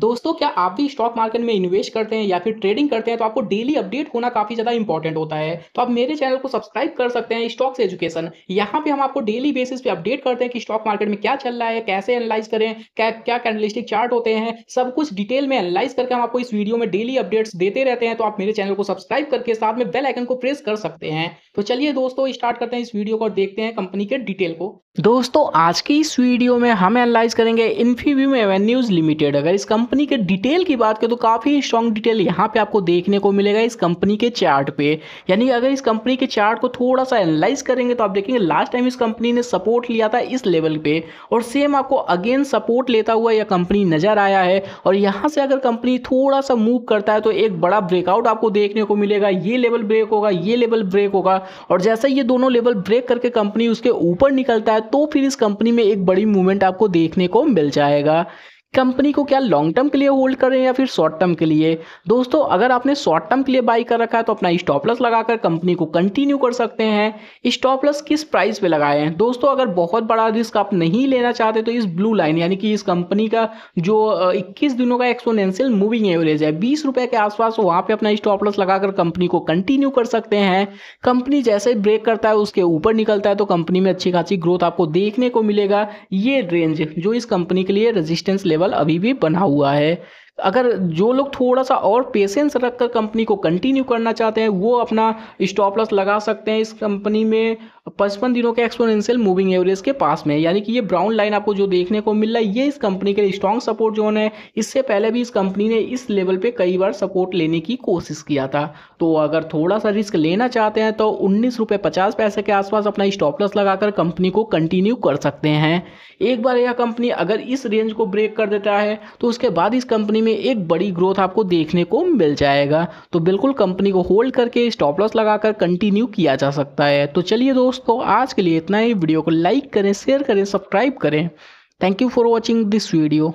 दोस्तों क्या आप भी स्टॉक मार्केट में इन्वेस्ट करते हैं या फिर ट्रेडिंग करते हैं तो आपको डेली अपडेट होना काफी ज्यादा इंपॉर्टेंट होता है तो आप मेरे चैनल को सब्सक्राइब कर सकते हैं स्टॉक्स एजुकेशन यहाँ पे हम आपको डेली बेसिस पे अपडेट करते हैं कि स्टॉक मार्केट में क्या चल रहा है कैसे एनालाइज करें क्या क्या कैंडलिस्टिक चार्ट होते हैं सब कुछ डिटेल में एनालाइज करके हम आपको इस वीडियो में डेली अपडेट्स देते रहते हैं तो आप मेरे चैनल को सब्सक्राइब करके साथ में बेल आइकन को प्रेस कर सकते हैं तो चलिए दोस्तों स्टार्ट करते हैं इस वीडियो को देखते हैं कंपनी के डिटेल को दोस्तों आज की इस वीडियो में हम एनालाइज करेंगे इन्फीव्यू एवेन्यूज लिमिटेड अगर इस कंपनी के डिटेल की बात करें तो काफ़ी स्ट्रॉन्ग डिटेल यहाँ पे आपको देखने को मिलेगा इस कंपनी के चार्ट पे यानी अगर इस कंपनी के चार्ट को थोड़ा सा एनालाइज करेंगे तो आप देखेंगे लास्ट टाइम इस कंपनी ने सपोर्ट लिया था इस लेवल पे और सेम आपको अगेन सपोर्ट लेता हुआ यह कंपनी नज़र आया है और यहाँ से अगर कंपनी थोड़ा सा मूव करता है तो एक बड़ा ब्रेकआउट आपको देखने को मिलेगा ये लेवल ब्रेक होगा ये लेवल ब्रेक होगा और जैसे ये दोनों लेवल ब्रेक करके कंपनी उसके ऊपर निकलता है तो फिर इस कंपनी में एक बड़ी मूवमेंट आपको देखने को मिल जाएगा कंपनी को क्या लॉन्ग टर्म के लिए होल्ड कर रहे हैं या फिर शॉर्ट टर्म के लिए दोस्तों अगर आपने शॉर्ट टर्म के लिए बाई कर रखा है तो अपना स्टॉप लॉस लगाकर कंपनी को कंटिन्यू कर सकते हैं स्टॉप लॉस किस प्राइस पे लगाए हैं दोस्तों अगर बहुत बड़ा रिस्क आप नहीं लेना चाहते तो इस ब्लू लाइन यानी कि इस कंपनी का जो इक्कीस दिनों का एक्सपोनेंशियल मूविंग एवरेज है बीस रुपए के आसपास वहाँ पर अपना स्टॉप लॉस लगाकर कंपनी को कंटिन्यू कर सकते हैं कंपनी जैसे ब्रेक करता है उसके ऊपर निकलता है तो कंपनी में अच्छी खासी ग्रोथ आपको देखने को मिलेगा ये रेंज जो इस कंपनी के लिए रजिस्टेंस लेवल टेबल अभी भी बना हुआ है अगर जो लोग थोड़ा सा और पेशेंस रखकर कंपनी को कंटिन्यू करना चाहते हैं वो अपना स्टॉप लॉस लगा सकते हैं इस कंपनी में पचपन दिनों के एक्सपोनेंशियल मूविंग एवरेज के पास में यानी कि ये ब्राउन लाइन आपको जो देखने को मिल रहा है ये इस कंपनी के लिए स्ट्रॉन्ग सपोर्ट जोन है इससे पहले भी इस कंपनी ने इस लेवल पे कई बार सपोर्ट लेने की कोशिश किया था तो अगर थोड़ा सा रिस्क लेना चाहते हैं तो उन्नीस रुपये पचास पैसे के आसपास अपना स्टॉप लॉस लगाकर कंपनी को कंटिन्यू कर सकते हैं एक बार यह कंपनी अगर इस रेंज को ब्रेक कर देता है तो उसके बाद इस कंपनी में एक बड़ी ग्रोथ आपको देखने को मिल जाएगा तो बिल्कुल कंपनी को होल्ड करके स्टॉप लॉस लगाकर कंटिन्यू किया जा सकता है तो चलिए दोस्तों आज के लिए इतना ही वीडियो को लाइक करें शेयर करें सब्सक्राइब करें thank you for watching this video